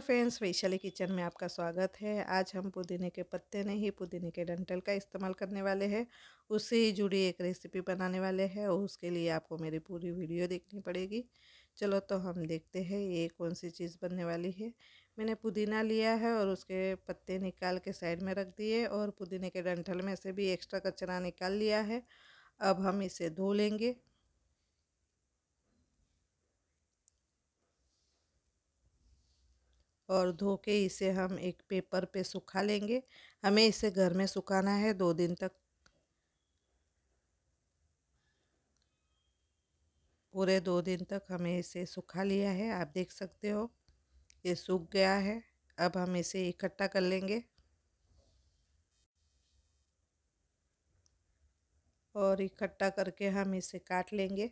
friends Vaishali kitchen में आपका स्वागत है आज हम पुदीने के पत्ते नहीं पुदीने के डंटल का इस्तेमाल करने वाले हैं उससे ही जुड़ी एक रेसिपी बनाने वाले हैं और उसके लिए आपको मेरी पूरी वीडियो देखनी पड़ेगी चलो तो हम देखते हैं ये कौन सी चीज़ बनने वाली है मैंने पुदीना लिया है और उसके पत्ते निकाल के साइड में रख दिए और पुदीने के डंठल में से भी एक्स्ट्रा कचरा निकाल लिया है अब हम इसे धो लेंगे और धो के इसे हम एक पेपर पे सुखा लेंगे हमें इसे घर में सुखाना है दो दिन तक पूरे दो दिन तक हमें इसे सुखा लिया है आप देख सकते हो ये सूख गया है अब हम इसे इकट्ठा कर लेंगे और इकट्ठा करके हम इसे काट लेंगे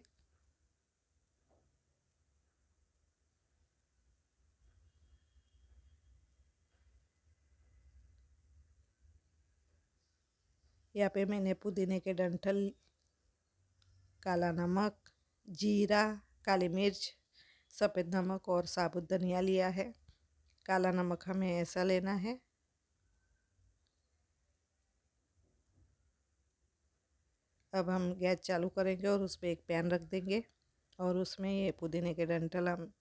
यहाँ पे मैंने पुदीने के डंठल काला नमक जीरा काली मिर्च सफ़ेद नमक और साबुत धनिया लिया है काला नमक हमें ऐसा लेना है अब हम गैस चालू करेंगे और उस पर एक पैन रख देंगे और उसमें ये पुदीने के डंठल हम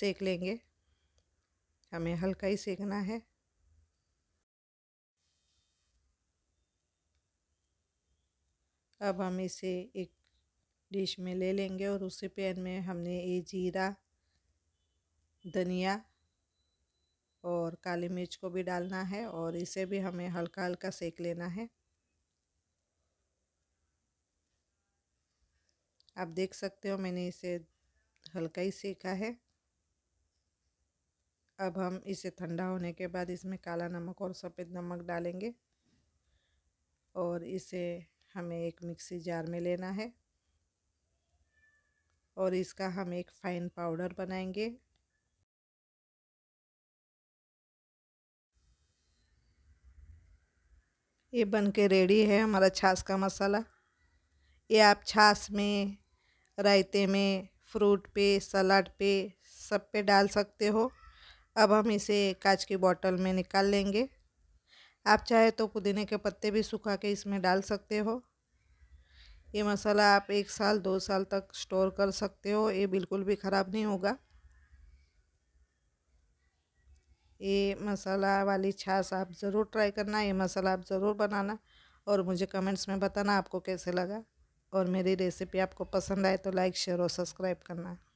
सेक लेंगे हमें हल्का ही सेकना है अब हम इसे एक डिश में ले लेंगे और उसी पैन में हमने ये जीरा धनिया और काली मिर्च को भी डालना है और इसे भी हमें हल्का हल्का सेक लेना है आप देख सकते हो मैंने इसे हल्का ही सेका है अब हम इसे ठंडा होने के बाद इसमें काला नमक और सफ़ेद नमक डालेंगे और इसे हमें एक मिक्सी जार में लेना है और इसका हम एक फाइन पाउडर बनाएंगे ये बन के रेडी है हमारा छाछ का मसाला ये आप छाछ में रायते में फ्रूट पे सलाद पे सब पे डाल सकते हो अब हम इसे कांच की बोतल में निकाल लेंगे आप चाहे तो पुदीने के पत्ते भी सुखा के इसमें डाल सकते हो ये मसाला आप एक साल दो साल तक स्टोर कर सकते हो ये बिल्कुल भी ख़राब नहीं होगा ये मसाला वाली छाछ आप ज़रूर ट्राई करना ये मसाला आप ज़रूर बनाना और मुझे कमेंट्स में बताना आपको कैसे लगा और मेरी रेसिपी आपको पसंद आए तो लाइक शेयर और सब्सक्राइब करना